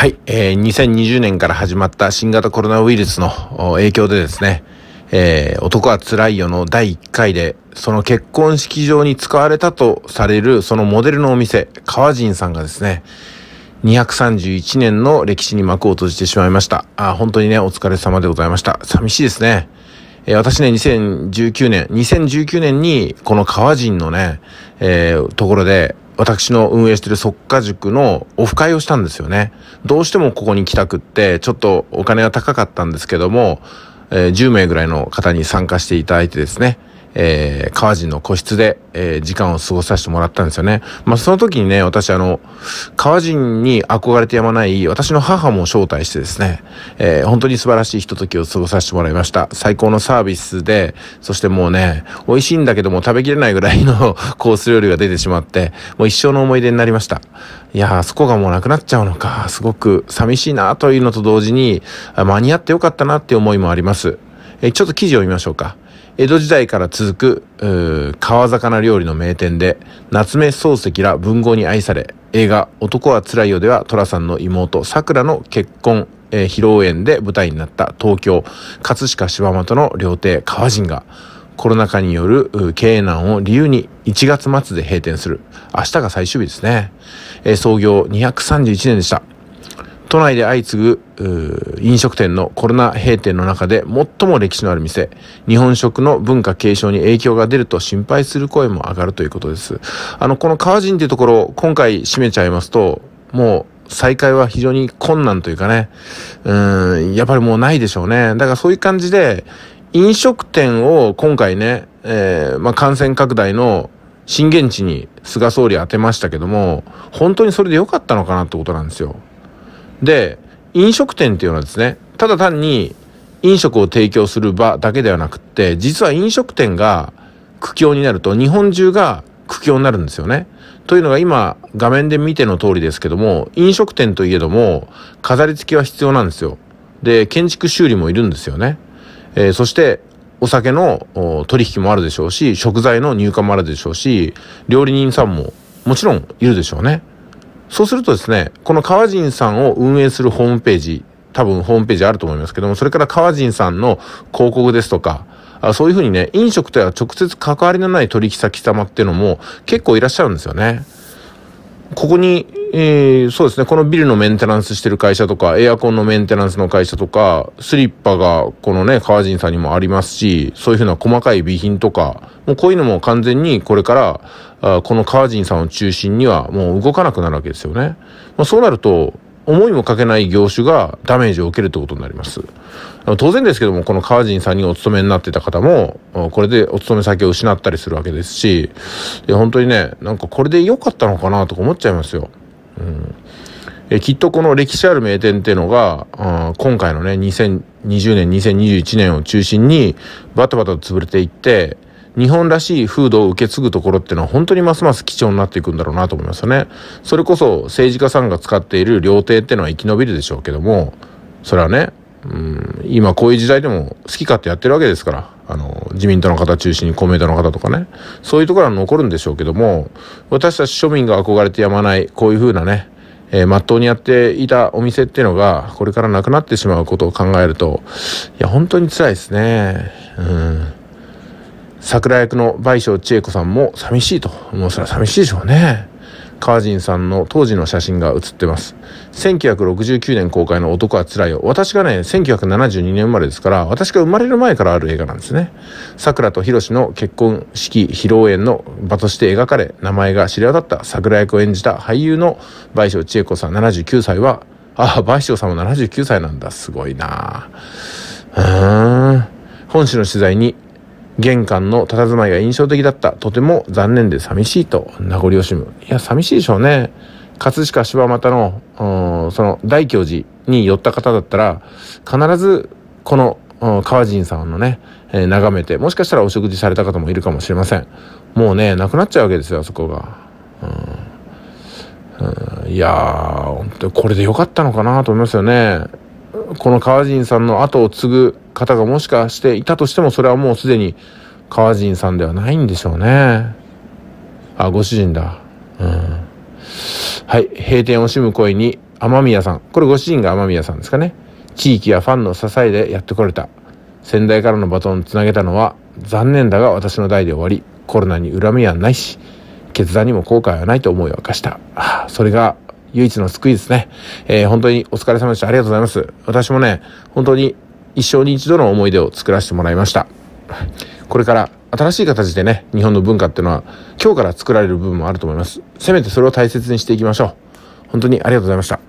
はい、えー、2020年から始まった新型コロナウイルスの影響でですね、えー、男は辛いよの第1回で、その結婚式場に使われたとされる、そのモデルのお店、川陣さんがですね、231年の歴史に幕を閉じてしまいました。あ本当にね、お疲れ様でございました。寂しいですね。えー、私ね、2019年、2019年に、この川陣のね、えー、ところで、私の運営してる速化塾のオフ会をしたんですよね。どうしてもここに来たくって、ちょっとお金が高かったんですけども、えー、10名ぐらいの方に参加していただいてですね、えー、川人の個室で、えー、時間を過ごさせてもらったんですよね。まあ、その時にね、私あの、川人に憧れてやまない、私の母も招待してですね、えー、本当に素晴らしいひとときを過ごさせてもらいました。最高のサービスで、そしてもうね、美味しいんだけども食べきれないぐらいの コース料理が出てしまって、もう一生の思い出になりました。いやー、そこがもうなくなっちゃうのか、すごく寂しいなというのと同時に、間に合ってよかったなっていう思いもあります。えー、ちょっと記事を見ましょうか。江戸時代から続く、川魚料理の名店で、夏目漱石ら文豪に愛され、映画、男はつらいよでは、寅さんの妹、桜の結婚、えー、披露宴で舞台になった東京、葛飾柴又の料亭、川人が、コロナ禍による経営難を理由に1月末で閉店する。明日が最終日ですね。えー、創業231年でした。都内で相次ぐ飲食店のコロナ閉店の中で最も歴史のある店、日本食の文化継承に影響が出ると心配する声も上がるということです。あの、この川人というところ、今回閉めちゃいますと、もう再開は非常に困難というかね、うん、やっぱりもうないでしょうね。だからそういう感じで、飲食店を今回ね、えー、まあ、感染拡大の震源地に菅総理当てましたけども、本当にそれで良かったのかなってことなんですよ。で、飲食店っていうのはですね、ただ単に飲食を提供する場だけではなくって、実は飲食店が苦境になると、日本中が苦境になるんですよね。というのが今、画面で見ての通りですけども、飲食店といえども、飾り付きは必要なんですよ。で、建築修理もいるんですよね。えー、そして、お酒の取引もあるでしょうし、食材の入荷もあるでしょうし、料理人さんももちろんいるでしょうね。そうするとですね、この川陣さんを運営するホームページ、多分ホームページあると思いますけども、それから川陣さんの広告ですとか、あそういうふうにね、飲食とは直接関わりのない取引先様っていうのも結構いらっしゃるんですよね。ここに、えー、そうですね、このビルのメンテナンスしてる会社とか、エアコンのメンテナンスの会社とか、スリッパがこのね、川人さんにもありますし、そういうふうな細かい備品とか、もうこういうのも完全にこれから、あこの川人さんを中心にはもう動かなくなるわけですよね。まあ、そうなると、思いもかけない業種がダメージを受けるということになります。当然ですけども、この川陣さんにお勤めになってた方も、これでお勤め先を失ったりするわけですし、本当にね、なんかこれで良かったのかなとか思っちゃいますよ。うんえきっとこの歴史ある名店っていうのが、あ今回のね、2020年、2021年を中心にバタバタと潰れていって、日本らしい風土を受け継ぐところっていうのは本当にますます貴重になっていくんだろうなと思いますよね。それこそ政治家さんが使っている料亭っていうのは生き延びるでしょうけども、それはね、うん、今こういう時代でも好き勝手やってるわけですから、あの、自民党の方中心に公明党の方とかね、そういうところは残るんでしょうけども、私たち庶民が憧れてやまない、こういうふうなね、えー、まっうにやっていたお店っていうのが、これからなくなってしまうことを考えると、いや、本当に辛いですね。うん。桜役の倍賞千恵子さんも寂しいと。もうそれは寂しいでしょうね。川人さんの当時の写真が写ってます。1969年公開の男はつらいよ。私がね、1972年生まれですから、私が生まれる前からある映画なんですね。桜と広志の結婚式披露宴の場として描かれ、名前が知り渡った桜役を演じた俳優の倍賞千恵子さん79歳は、ああ、倍賞さんも79歳なんだ。すごいなうーん。本誌の取材に玄関の佇まいが印象的だった。とても残念で寂しいと名残惜しむ。いや、寂しいでしょうね。葛飾柴又の、その大教寺に寄った方だったら、必ずこの川陣さんのね、えー、眺めて、もしかしたらお食事された方もいるかもしれません。もうね、なくなっちゃうわけですよ、あそこが。うん、うん、いやー、本当これで良かったのかなと思いますよね。この川陣さんの後を継ぐ方がもしかしていたとしても、それはもうすでに川陣さんではないんでしょうね。あ、ご主人だ。うん。はい。閉店を惜しむ声に、雨宮さん。これご主人が雨宮さんですかね。地域やファンの支えでやってこれた。先代からのバトンをつなげたのは、残念だが私の代で終わり、コロナに恨みはないし、決断にも後悔はないと思いを明かした。それが、唯一の救いですね。えー、本当にお疲れ様でした。ありがとうございます。私もね、本当に一生に一度の思い出を作らせてもらいました。これから新しい形でね、日本の文化っていうのは今日から作られる部分もあると思います。せめてそれを大切にしていきましょう。本当にありがとうございました。